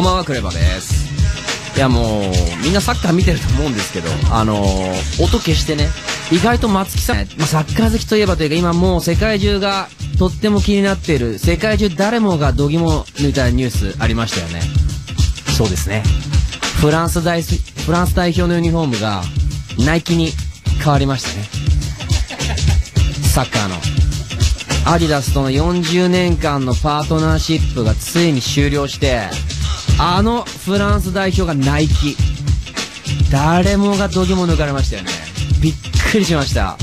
こんばんはクレバですいやもうみんなサッカー見てると思うんですけどあのー、音消してね意外と松木さん、まあ、サッカー好きといえばというか今もう世界中がとっても気になっている世界中誰もがどぎも抜いたニュースありましたよねそうですねフランス代フランス代表のユニフォームがナイキに変わりましたねサッカーのアディダスとの40年間のパートナーシップがついに終了してあのフランス代表がナイキ誰もが度肝抜かれましたよねびっくりしました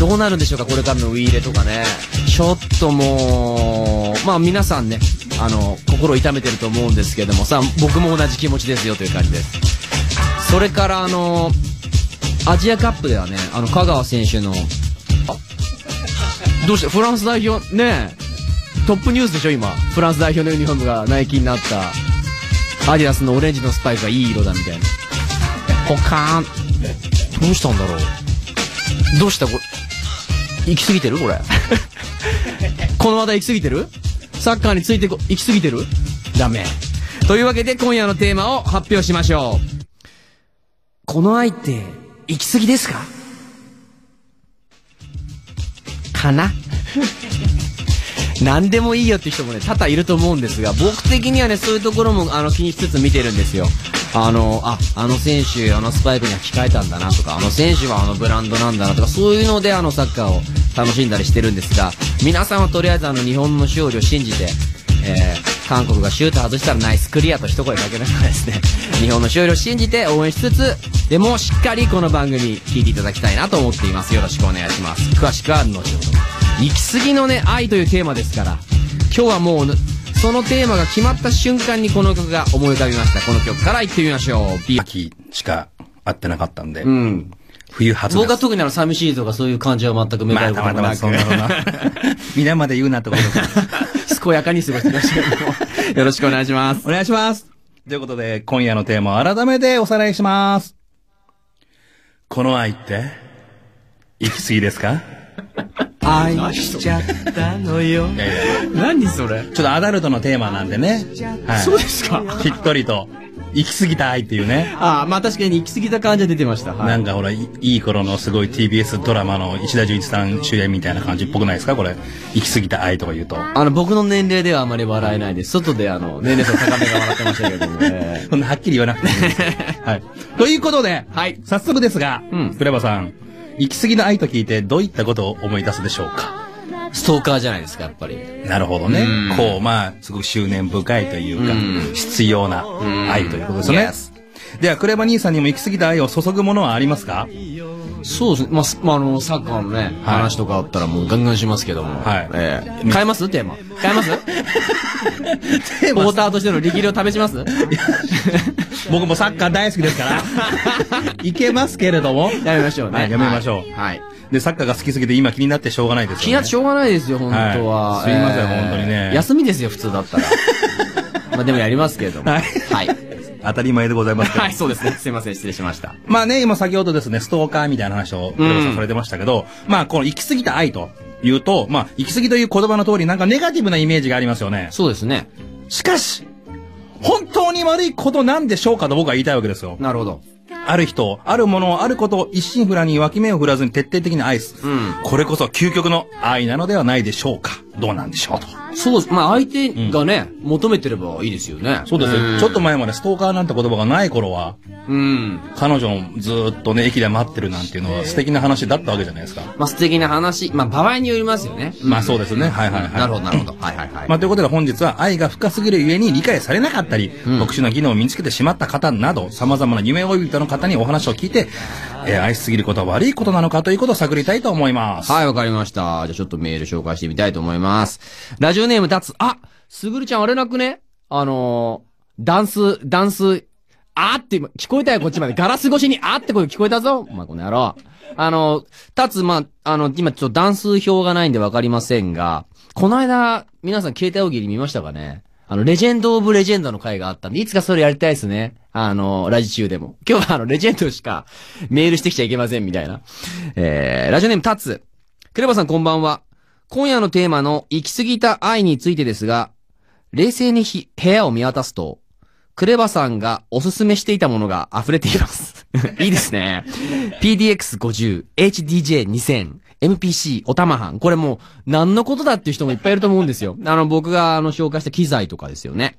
どうなるんでしょうかこれからのウィーレとかねちょっともうまあ皆さんねあの心痛めてると思うんですけどもさあ僕も同じ気持ちですよという感じですそれからあのアジアカップではねあの香川選手のどうしてフランス代表ねトップニュースでしょ今フランス代表のユニフォームがナイキになったアディダスのオレンジのスパイクがいい色だみたいな。ポカーン。どうしたんだろう。どうしたこれ。行き過ぎてるこれ。この話題行き過ぎてるサッカーについてこ、行き過ぎてるダメ。というわけで今夜のテーマを発表しましょう。この愛って、行き過ぎですかかな何でもいいよって人もね、多々いると思うんですが、僕的にはね、そういうところもあの気にしつつ見てるんですよ。あの、あ、あの選手、あのスパイクには控えたんだなとか、あの選手はあのブランドなんだなとか、そういうのであのサッカーを楽しんだりしてるんですが、皆さんはとりあえずあの日本の勝利を信じて、えー、韓国がシュート外したらナイスクリアと一声かけながらですね、日本の勝利を信じて応援しつつ、でもしっかりこの番組聞いていただきたいなと思っています。よろしくお願いします。詳しくは後ほど。行き過ぎのね愛というテーマですから今日はもうそのテーマが決まった瞬間にこの曲が思い浮かびましたこの曲から行ってみましょう秋しか会ってなかったんで、うん、冬初僕は特にあの寂しいとかそういう感じは全く目立たなく、まあ、そなろうな皆まで言うなってこと健やかに過ごしてらっしゃるよろしくお願いしますお願いしますということで今夜のテーマを改めておさらいしますこの愛って行き過ぎですか入しちゃったのよ何それちょっとアダルトのテーマなんでね、はい、そうですかしっとりと行き過ぎた愛っていうね。ああ、まあ確かに行き過ぎた感じは出てました。はい、なんかほらい、いい頃のすごい TBS ドラマの石田純一さん主演みたいな感じっぽくないですかこれ。行き過ぎた愛とか言うと。あの、僕の年齢ではあまり笑えないです。外であの、年齢層高めが笑ってましたけども、ね。そんなはっきり言わなくていい はい。ということで、はい。早速ですが、うん。クレバさん。行き過ぎの愛と聞いてどういったことを思い出すでしょうかストーカーじゃないですか、やっぱり。なるほどね。うこう、まあ、すごく執念深いというか、う必要な愛ということですね。では、クレバ兄さんにも行き過ぎた愛を注ぐものはありますかそうですね。まあ、まあ、あの、サッカーのね、話とかあったらもうガンガンしますけども。はいええ変えますテーマ。変えます テーマポーターとしての力量試します僕もサッカー大好きですから。いけますけれども。やめましょうね。はいやめましょうはい。で、サッカーが好きすぎて今気になってしょうがないですよね。気になってしょうがないですよ、本当は。はいすいません本当にね休みですよ、普通だったら。まあでもやりますけども。はい。当たり前でございますけど。はい、そうですね。すいません、失礼しました。まあね、今先ほどですね、ストーカーみたいな話を、されてましたけど、うん、まあ、この行き過ぎた愛というと、まあ、行き過ぎという言葉の通り、なんかネガティブなイメージがありますよね。そうですね。しかし、本当に悪いことなんでしょうかと僕は言いたいわけですよ。なるほど。ある人、あるもの、あることを一心不乱に脇目を振らずに徹底的に愛す。うん、これこそ究極の愛なのではないでしょうか。どうなんでしょうと。そう、まあ相手がね、うん、求めてればいいですよね。そうですよ、ちょっと前までストーカーなんて言葉がない頃は、うん。彼女をずっとね、駅で待ってるなんていうのは素敵な話だったわけじゃないですか。まあ素敵な話、まあ場合によりますよね。まあそうですね。はいはいはい。なるほどなるほど。はいはいはい。まあということで本日は愛が深すぎるゆえに理解されなかったり、特殊な技能を身につけてしまった方など、様々な夢追い人の方にお話を聞いて、えー、愛しすぎることは悪いことなのかということを探りたいと思います。はい、わかりました。じゃあちょっとメール紹介してみたいと思います。ラジオネーム立つ。あ、すぐるちゃんあれなくねあのー、ダンス、ダンス、あーって聞こえたよ、こっちまで。ガラス越しにあーって声聞こえたぞ。お前、この野郎。あの、立つ、まあ、あの、今ちょっと段数表がないんでわかりませんが、この間、皆さん携帯を切り見ましたかねあの、レジェンド・オブ・レジェンドの回があったんで、いつかそれやりたいですね。あの、ラジ中でも。今日はあの、レジェンドしかメールしてきちゃいけませんみたいな。えー、ラジオネームタツ。クレバさんこんばんは。今夜のテーマの行き過ぎた愛についてですが、冷静にひ部屋を見渡すと、クレバさんがおすすめしていたものが溢れています。いいですね。PDX50、HDJ2000、MPC、おたまはん。これもう、何のことだっていう人もいっぱいいると思うんですよ。あの、僕があの、紹介した機材とかですよね。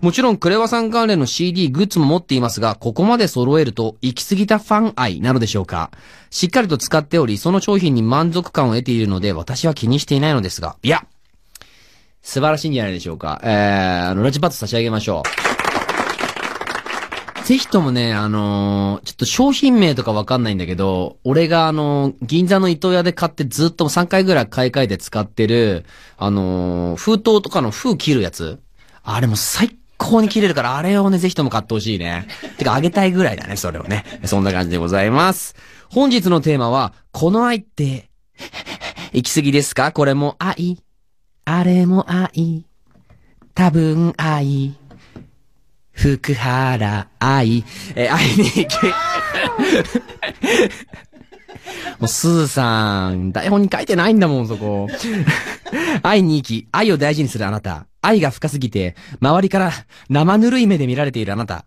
もちろん、クレワさん関連の CD、グッズも持っていますが、ここまで揃えると、行き過ぎたファン愛なのでしょうか。しっかりと使っており、その商品に満足感を得ているので、私は気にしていないのですが、いや、素晴らしいんじゃないでしょうか。えー、あの、ラジパッド差し上げましょう。ぜひともね、あのー、ちょっと商品名とかわかんないんだけど、俺があのー、銀座の伊藤屋で買ってずっと3回ぐらい買い替えて使ってる、あのー、封筒とかの封切るやつあれも最高に切れるから、あれをね、ぜひとも買ってほしいね。てか、あげたいぐらいだね、それをね。そんな感じでございます。本日のテーマは、この愛って、行き過ぎですかこれも愛。あれも愛。多分愛。福原愛、えー、会いに行け。もう、スーさん、台本に書いてないんだもん、そこ。愛に行き、愛を大事にするあなた。愛が深すぎて、周りから生ぬるい目で見られているあなた。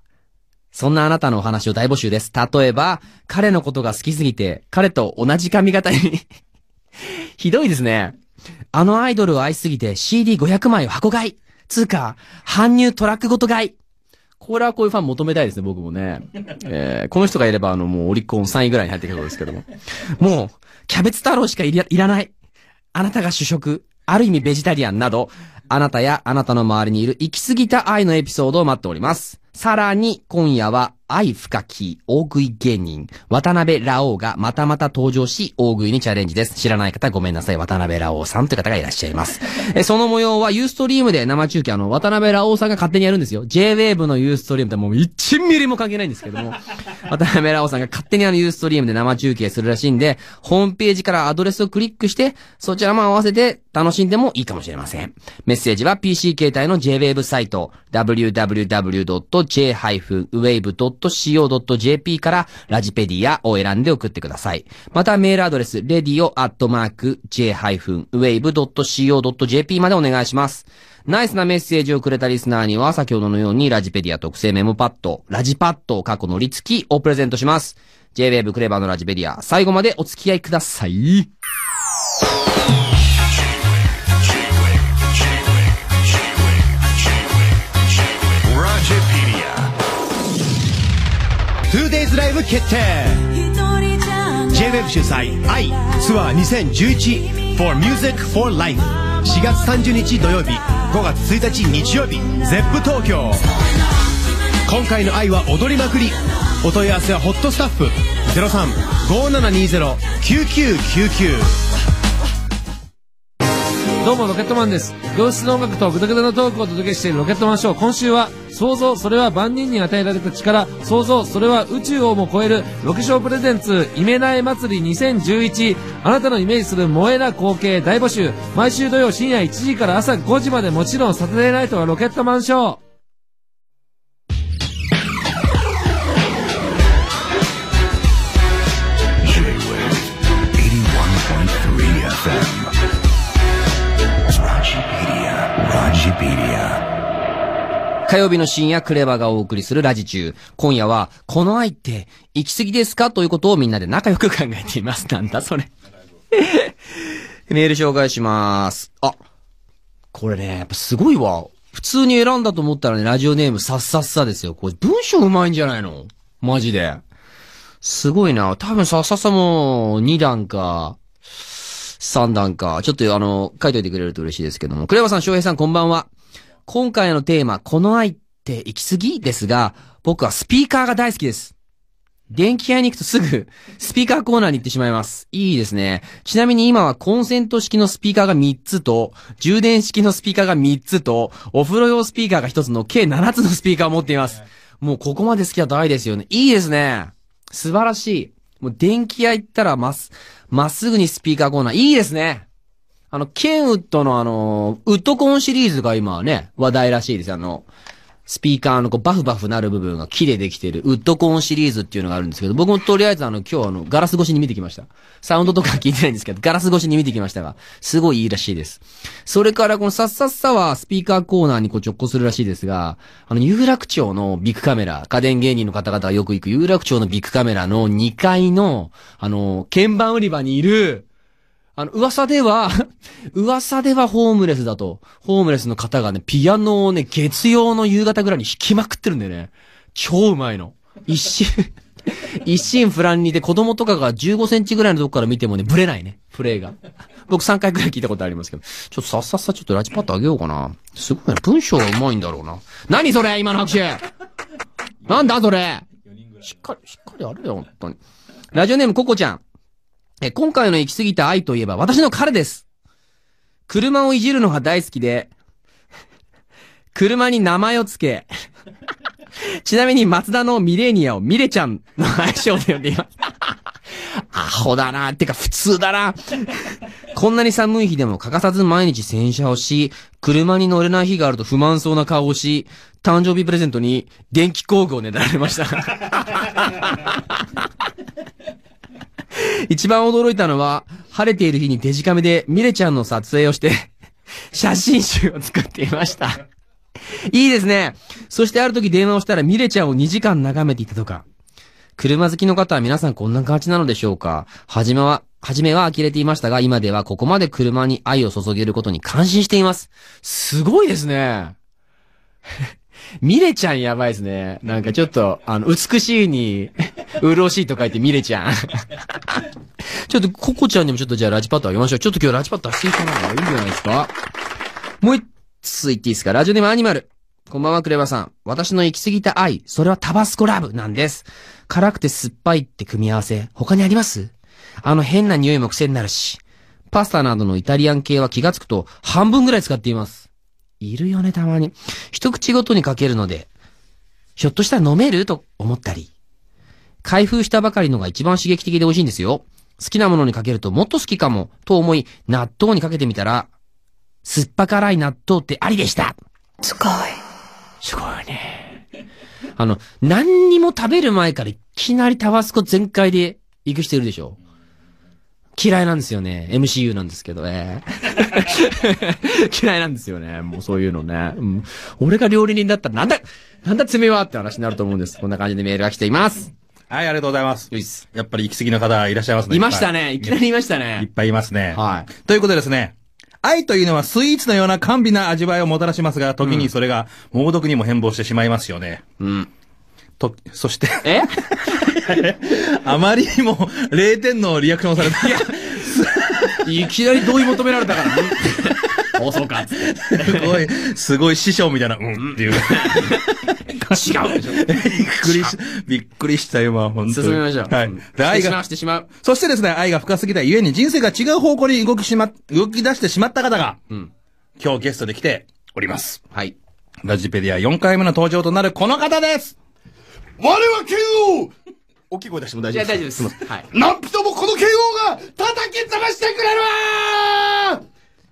そんなあなたのお話を大募集です。例えば、彼のことが好きすぎて、彼と同じ髪型に ひどいですね。あのアイドルを愛しすぎて CD500 枚を箱買い。つうか、搬入トラックごと買い。これはこういうファン求めたいですね、僕もね。えー、この人がいれば、あの、もうオリコン3位ぐらいに入ってきそうですけども。もう、キャベツ太郎しかいらいらない。あなたが主食、ある意味ベジタリアンなど、あなたやあなたの周りにいる行き過ぎた愛のエピソードを待っております。さらに今夜は愛深き大食い芸人、渡辺ラオウがまたまた登場し、大食いにチャレンジです。知らない方ごめんなさい、渡辺ラオウさんという方がいらっしゃいます。え、その模様はユーストリームで生中継、あの、渡辺ラオウさんが勝手にやるんですよ。JWAVE のユーストリームってもう1ミリも関係ないんですけども、渡辺ラオウさんが勝手にあのユーストリームで生中継するらしいんで、ホームページからアドレスをクリックして、そちらも合わせて楽しんでもいいかもしれません。メッセージは PC 携帯の JWAVE サイト、www. radio.j-wave.co.jp からラジペディアを選んで送ってください。またメールアドレス radio.j-wave.co.jp までお願いします。ナイスなメッセージをくれたリスナーには先ほどのようにラジペディア特製メモパッド、ラジパッドを過去のり付きをプレゼントします。J-Wave クレバーのラジペディア、最後までお付き合いください。ブ決定 JWEB 主催 I ツアー 2011For Music for Life 4月30日土曜日5月1日日曜日 ZEP 東京今回の「愛」は踊りまくりお問い合わせはホットスタッフ0357209999どうもロケットマンです良質の音楽とグダグダのトークをお届けしているロケットマンショー今週は想像それは万人に与えられた力想像それは宇宙をも超えるロケショープレゼンツイメナエ祭り2011あなたのイメージする萌えな光景大募集毎週土曜深夜1時から朝5時までもちろんサーライトはロケットマンショー火曜日の深夜クレバがお送りするラジ中。今夜は、この愛って行き過ぎですかということをみんなで仲良く考えています。なんだそれ メール紹介します。あ、これね、やっぱすごいわ。普通に選んだと思ったらね、ラジオネームさっさっさですよ。これ文章うまいんじゃないのマジで。すごいな。多分さっさっさも2段か、3段か。ちょっとあの、書いといてくれると嬉しいですけども。クレバさん、翔平さん、こんばんは。今回のテーマ、この愛って行き過ぎですが、僕はスピーカーが大好きです。電気屋に行くとすぐ、スピーカーコーナーに行ってしまいます。いいですね。ちなみに今はコンセント式のスピーカーが3つと、充電式のスピーカーが3つと、お風呂用スピーカーが1つの計7つのスピーカーを持っています。もうここまで好きだと愛ですよね。いいですね。素晴らしい。もう電気屋行ったらまっす、まっすぐにスピーカーコーナー。いいですね。あの、ケンウッドのあの、ウッドコーンシリーズが今はね、話題らしいです。あの、スピーカーのこうバフバフなる部分が木でできてるウッドコーンシリーズっていうのがあるんですけど、僕もとりあえずあの、今日あの、ガラス越しに見てきました。サウンドとか聞いてないんですけど、ガラス越しに見てきましたが、すごいいいらしいです。それからこのさっさっさはスピーカーコーナーにこう直行するらしいですが、あの、有楽町のビッグカメラ、家電芸人の方々がよく行く有楽町のビッグカメラの2階の、あの、鍵盤売り場にいる、あの、噂では 噂ではホームレスだと、ホームレスの方がね、ピアノをね、月曜の夕方ぐらいに弾きまくってるんでね、超うまいの。一心 一心不乱にで子供とかが15センチぐらいのとこから見てもね、ブレないね、プレイが。僕3回くらい聞いたことありますけど。ちょっとさっさっさ、ちょっとラジパッとあげようかな。すごいな、文章がうまいんだろうな。何それ今の拍手なんだそれしっかり、しっかりあるよ、本当に。ラジオネームココちゃん。え今回の行き過ぎた愛といえば私の彼です。車をいじるのが大好きで、車に名前をつけ、ちなみに松田のミレーニアをミレちゃんの愛称で呼んでいます。アホだな。てか普通だな。こんなに寒い日でも欠かさず毎日洗車をし、車に乗れない日があると不満そうな顔をし、誕生日プレゼントに電気工具をねだられました。一番驚いたのは、晴れている日にデジカメでミレちゃんの撮影をして、写真集を作っていました。いいですね。そしてある時電話をしたらミレちゃんを2時間眺めていたとか。車好きの方は皆さんこんな感じなのでしょうかはじめは、はじめは呆れていましたが、今ではここまで車に愛を注げることに感心しています。すごいですね。ミレちゃんやばいですね。なんかちょっと、あの、美しいに、うしいと書いてミレちゃん。ちょっと、ココちゃんにもちょっとじゃあラジパッドあげましょう。ちょっと今日ラジパッド出していかないいいんじゃないですか。もう一つ言っていいですか。ラジオネームアニマル。こんばんは、クレバさん。私の行き過ぎた愛、それはタバスコラブなんです。辛くて酸っぱいって組み合わせ、他にありますあの変な匂いも癖になるし。パスタなどのイタリアン系は気がつくと半分ぐらい使っています。いるよね、たまに。一口ごとにかけるので、ひょっとしたら飲めると思ったり。開封したばかりのが一番刺激的で美味しいんですよ。好きなものにかけるともっと好きかも、と思い、納豆にかけてみたら、酸っぱ辛い納豆ってありでしたすごい。すごいね。あの、何にも食べる前からいきなりタバスコ全開で行く人いるでしょ嫌いなんですよね。MCU なんですけどね。嫌いなんですよね。もうそういうのね。うん、俺が料理人だったらなんだ、なんだ爪はって話になると思うんです。こんな感じでメールが来ています。はい、ありがとうございます。やっぱり行き過ぎの方いらっしゃいますね。いましたね。いきなりいましたね。いっぱいいますね。はい。ということでですね。愛というのはスイーツのような甘美な味わいをもたらしますが、時にそれが猛毒にも変貌してしまいますよね。うん、うんと、そして。え あまりにも0点のリアクションされた。いや、いきなり同意求められたからね。放送か。すごい、すごい師匠みたいな、うんっていう。違うびっくりし、びっくりしたよ、まあ、ほんに。進めましょう。はい。で、愛が、してしまう。そしてですね、愛が深すぎたゆえに人生が違う方向に動きしま、動き出してしまった方が、うん、今日ゲストで来ております。はい。ラジペディア4回目の登場となるこの方です我は慶応大きい声出しても大丈夫です。いや、大丈夫です。すはい。何人もこの慶応が叩き潰してくれるわ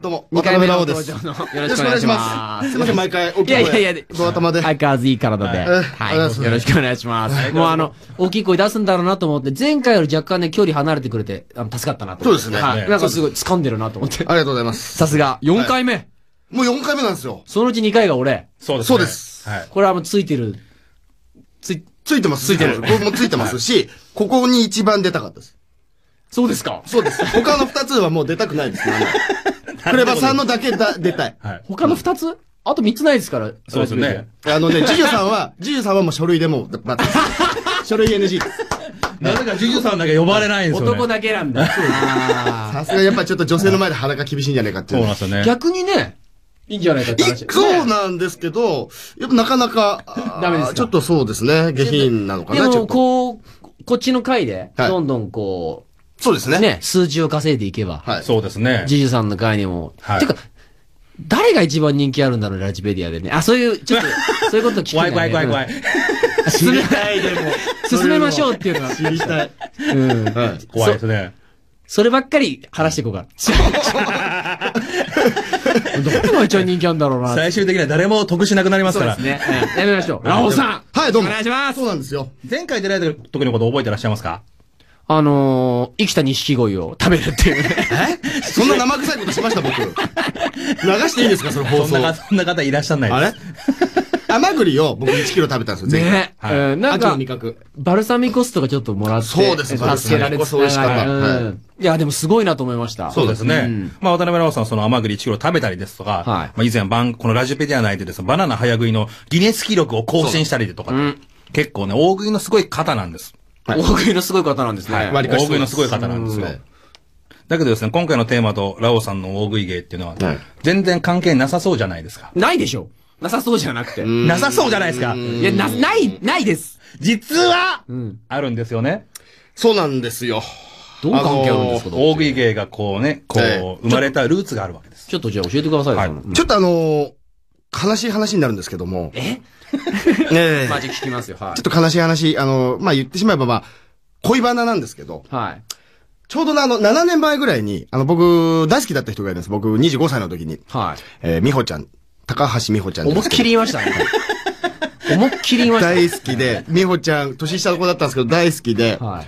どうも、目辺直です。よろしくお願いします。すみません、毎回、大きい声。いやいやいや、ご頭で。相変わらずいい体で。はい。よろしくお願いします。もうあの、大きい声出すんだろうなと思って、前回より若干ね、距離離れてくれて、あの、助かったなと。そうですね。はい。なんかすごい掴んでるなと思って。ありがとうございます。さすが。4回目。もう4回目なんですよ。そのうち2回が俺。そうです。そうです。はい。これはもうついてる。つい、ついてます、ついてる。こもついてますし、ここに一番出たかったです。そうですかそうです。他の二つはもう出たくないですね。クレバさんのだけだ出たい。はい、他の二つ、あと三つないですから。そうですね。あのね、ジュジュさんは、ジュジュさんはもう書類でも 書類 NG です。なぜかジュジュさんだけ呼ばれないんですよ、ね、男だけなんだ。さすがやっぱちょっと女性の前で裸厳しいんじゃないかっていう。そうなんですよね。逆にね、いいんじゃないかって話。そうなんですけど、やっぱなかなか、ダメですちょっとそうですね、下品なのかな、でも、こう、こっちの回で、どんどんこう、そうですね。ね、数字を稼いでいけば。はい。そうですね。ジジュさんの回にも。はい。てか、誰が一番人気あるんだろう、ラジベリアでね。あ、そういう、ちょっと、そういうこと聞きたい、ね。怖い怖い怖い怖い。進めたい、でも。進めましょうっていうのは。知りたい。うん。怖いですね。そればっかり話していこうか。どこが一番人気あるんだろうな。最終的には誰も得しなくなりますから。そうですね。やめましょう。ラオさんはい、どうも。お願いしますそうなんですよ。前回出られた時のこと覚えてらっしゃいますかあのー、生きた錦鯉を食べるっていうね。え そんな生臭いことしました、僕。流していいですか、その放送。そんな、そんな方いらっしゃらないです。あれ甘栗を僕1キロ食べたんですよ、ね。はい、なんか、味覚バルサミコ酢とかちょっともらって。そうです、ね。けられてた。美味しかった。はい、いや、でもすごいなと思いました。そうですね。うん、まあ、渡辺直さん、その甘栗1キロ食べたりですとか、はい、まあ、以前、このラジオペディア内でですね、バナナ早食いのギネス記録を更新したりとか、うん、結構ね、大食いのすごい方なんです。はい、大食いのすごい方なんですね。はい、大食いのすごい方なんですよ。だけどですね、今回のテーマとラオさんの大食い芸っていうのは、全然関係なさそうじゃないですか。ないでしょなさそうじゃなくて。なさそうじゃないですか。いや、な、ない、ないです。実は、うん、あるんですよね。そうなんですよ。どう関係あるんですか、あのー、大食い芸がこうね、こう、生まれたルーツがあるわけです。ちょっとじゃあ教えてください、はい、ちょっとあのー、悲しい話になるんですけども。えねえ。マジ聞きますよ、はい。ちょっと悲しい話、あのー、まあ、言ってしまえばまあ、恋バナなんですけど。はい。ちょうどあの、7年前ぐらいに、あの、僕、大好きだった人がいるんです。僕、25歳の時に。はい。えー、美穂ちゃん高橋美穂ちゃん思いっきり言いましたね。思いっきり言いました。大好きで、美穂ちゃん、年下の子だったんですけど、大好きで、はい、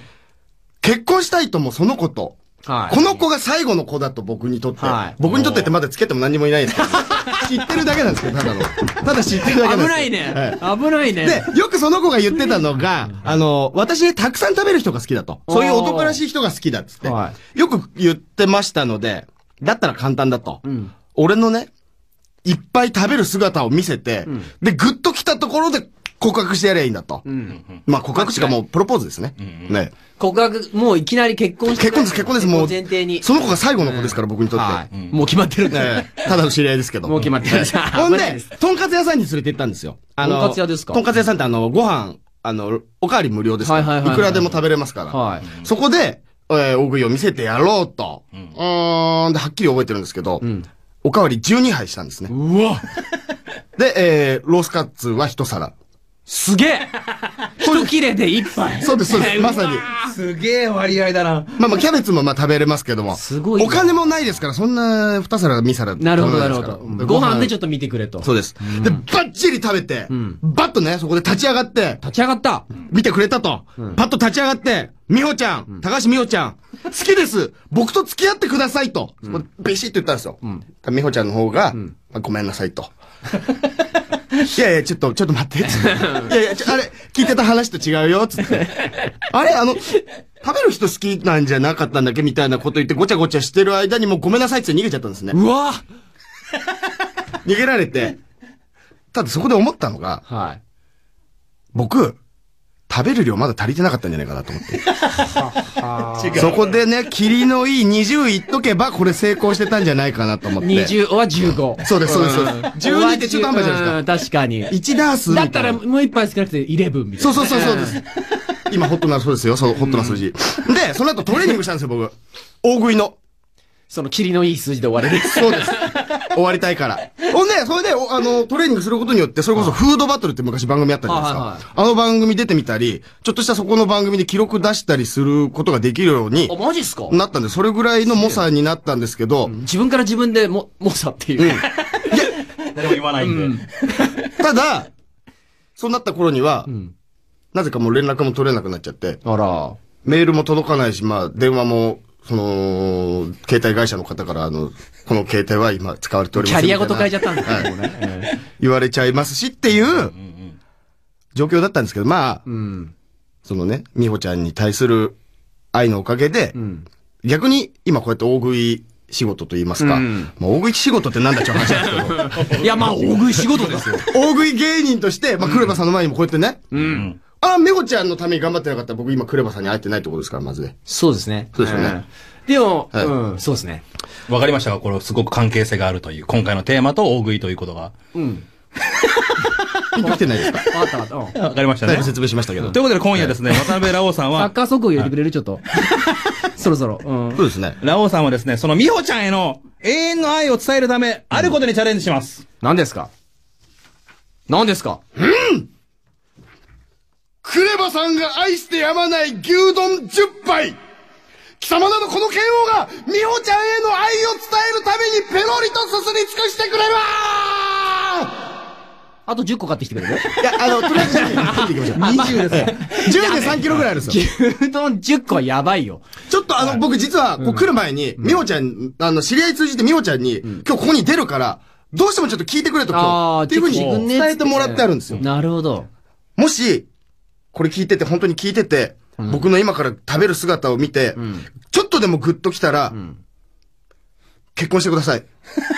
結婚したいともその子と、はい、この子が最後の子だと僕にとって、はい、僕にとってってまだつけても何もいないです知ってるだけなんですけど、ただの。ただ知ってるだけなんです危ないね、はい、危ないね。で、よくその子が言ってたのが、あの、私ね、たくさん食べる人が好きだと。そういう男らしい人が好きだっつって、よく言ってましたので、だったら簡単だと。うん、俺のね、いっぱい食べる姿を見せて、うん、で、ぐっと来たところで告白してやりゃいいんだと。うん、まあ告白しかもうプロポーズですね。うんうん、ね告白、もういきなり結婚して結婚です、結婚です、もう。前提に。その子が最後の子ですから、うん、僕にとって、はいうん。もう決まってるんだね。ただの知り合いですけど。もう決まってる。ほんで、とんかつ屋さんに連れて行ったんですよ。あの、とんかつ屋ですかとんかつ屋さんってあの、ご飯、あの、おかわり無料ですから。いくらでも食べれますから。はい、そこで、えー、大食いを見せてやろうと。うん、んで、はっきり覚えてるんですけど、うんおかわり12杯したんですね。うわで、えー、ロースカッツは一皿。すげえ一切れで一杯。そうです、そうです。まさに。すげえ割合だな。まあまあ、キャベツもまあ食べれますけども。すごい。お金もないですから、そんな二皿、三皿。なるほど、なるほど。ご飯でちょっと見てくれと。そうです。で、ばっちり食べて、バッとね、そこで立ち上がって。立ち上がった見てくれたと。パッと立ち上がって、美穂ちゃん、うん、高橋美穂ちゃん、好きです僕と付き合ってくださいと、うん、ビシッと言ったんですよ。うん、美穂ちゃんの方が、うんまあ、ごめんなさいと。いやいや、ちょっと、ちょっと待って。いやいや、あれ、聞いてた話と違うよ、つって。あれ、あの、食べる人好きなんじゃなかったんだっけみたいなこと言ってごちゃごちゃしてる間にもうごめんなさいって逃げちゃったんですね。うわ逃げられて。ただそこで思ったのが、はい。僕、食べる量まだ足りてなかったんじゃないかなと思って。そこでね、霧のいい20いっとけば、これ成功してたんじゃないかなと思って。20は15。そうです、そうです、そうです。12ってっと半端じゃないですか。確かに。1ダース。だったらもう一杯少なくて11みたいな。そうそうそうそうです。今ホットな、そうですよ、そう、ホットな数字。で、その後トレーニングしたんですよ、僕。大食いの。その、霧のいい数字で終われる。そうです。終わりたいから。ほんで、それで、あの、トレーニングすることによって、それこそフードバトルって昔番組あったじゃないですか。はいはいあの番組出てみたり、ちょっとしたそこの番組で記録出したりすることができるようにあ、マジっすかなったんで、それぐらいの猛者になったんですけど、自分から自分でも、猛者っていう。誰も言わないんで。ただ、そうなった頃には、んなぜかもう連絡も取れなくなっちゃって、あら。メールも届かないし、まあ、電話もその、携帯会社の方から、あの、この携帯は今使われております。キャリアごと変えちゃったんですね、はい。言われちゃいますしっていう状況だったんですけど、まあ、うん、そのね、美穂ちゃんに対する愛のおかげで、うん、逆に今こうやって大食い仕事と言いますか、うん、まあ、大食い仕事ってなんだっちゅう話なんですけど。いや、まあ、大食い仕事ですよ。大食い芸人として、まあ、黒田さんの前にもこうやってね、うん、あ、メゴちゃんのために頑張ってなかったら僕今クレバさんに会えてないってことですから、まずね。そうですね。そうですよね。でも、はい、うん、そうですね。わかりましたが、これすごく関係性があるという、今回のテーマと大食いということが。うん。ピンときてないですかわかったわかった。わかりましたね。説明しましたけど、ということで今夜ですね、渡辺ラオさんは。サッカー速を入れてくれるちょっと。そろそろ。うん。そうですね。ラオさんはですね、その美穂ちゃんへの永遠の愛を伝えるため、あることにチャレンジします。何ですか何ですかうんクレバさんが愛してやまない牛丼10杯貴様などこの剣王が美穂ちゃんへの愛を伝えるためにペロリとすすり尽くしてくればあと10個買ってきてくれるいや、あの、とりあえず10 です20です10で3キロぐらいあるんですよ。牛丼10個はやばいよ。ちょっとあの、僕実は、こう来る前に、美、ほ穂、ちゃん、あの、知り合い通じて美穂ちゃんに、今日ここに出るから、どうしてもちょっと聞いてくれと、今日。っていうふうに伝えてもらってあるんですよ。なるほど。もし、これ聞いてて、本当に聞いてて、うん、僕の今から食べる姿を見て、うん、ちょっとでもグッときたら、うん、結婚してください。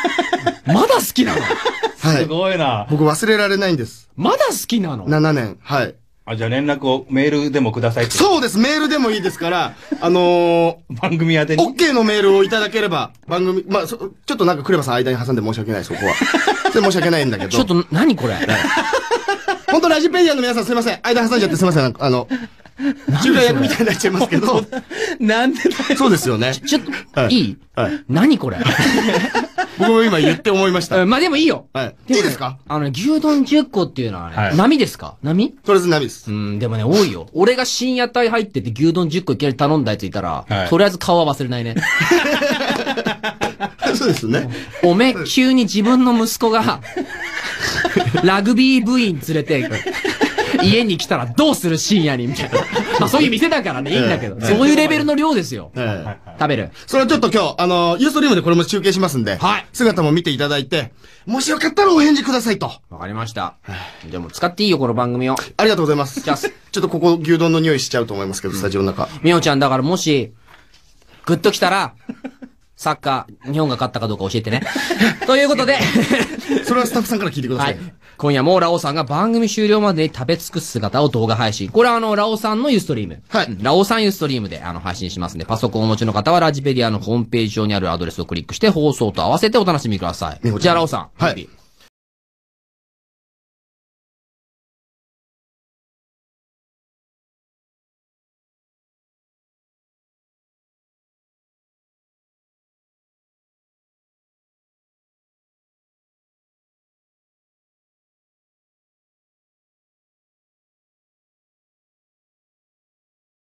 まだ好きなのはい。すごいな。僕忘れられないんです。まだ好きなの ?7 年。はい。あ、じゃあ連絡をメールでもくださいそうです、メールでもいいですから、あのー、番組宛てに。OK のメールをいただければ、番組、まあ、ちょっとなんかクレバさん間に挟んで申し訳ないです、ここは。それ申し訳ないんだけど。ちょっと、何これ。本当ラジペディアの皆さんすいません。間挟んじゃってすいません。あの、中華役みたいになっちゃいますけど。なんでだよ。そうですよね。ちょっと、い、いはい、何これ僕も今言って思いました。まあでもいいよ。はい。いですかあの、牛丼10個っていうのはね、波ですか波とりあえず波です。うん、でもね、多いよ。俺が深夜帯入ってて牛丼10個いきなり頼んだやついたら、はい、とりあえず顔は忘れないね。そうですね。おめ、急に自分の息子が、ラグビー部員連れて、家に来たらどうする深夜に、みたいな。まあそういう店だからね、いいんだけど。そういうレベルの量ですよ。食べる。それはちょっと今日、あの、ユーストリームでこれも中継しますんで、はい。姿も見ていただいて、もしよかったらお返事くださいと。わかりました。でも使っていいよ、この番組を。ありがとうございます。じゃあ、ちょっとここ牛丼の匂いしちゃうと思いますけど、スタジオの中。みおちゃん、だからもし、グッときたら、サッカー、日本が勝ったかどうか教えてね。ということで それはスタッフさんから聞いてください。はい、今夜もラオさんが番組終了までに食べ尽くす姿を動画配信。これはあの、ラオさんのユーストリーム。はい。ラオさんユーストリームであの、配信しますんで、パソコンをお持ちの方はラジペディアのホームページ上にあるアドレスをクリックして放送と合わせてお楽しみください。じゃあラオさん。はい。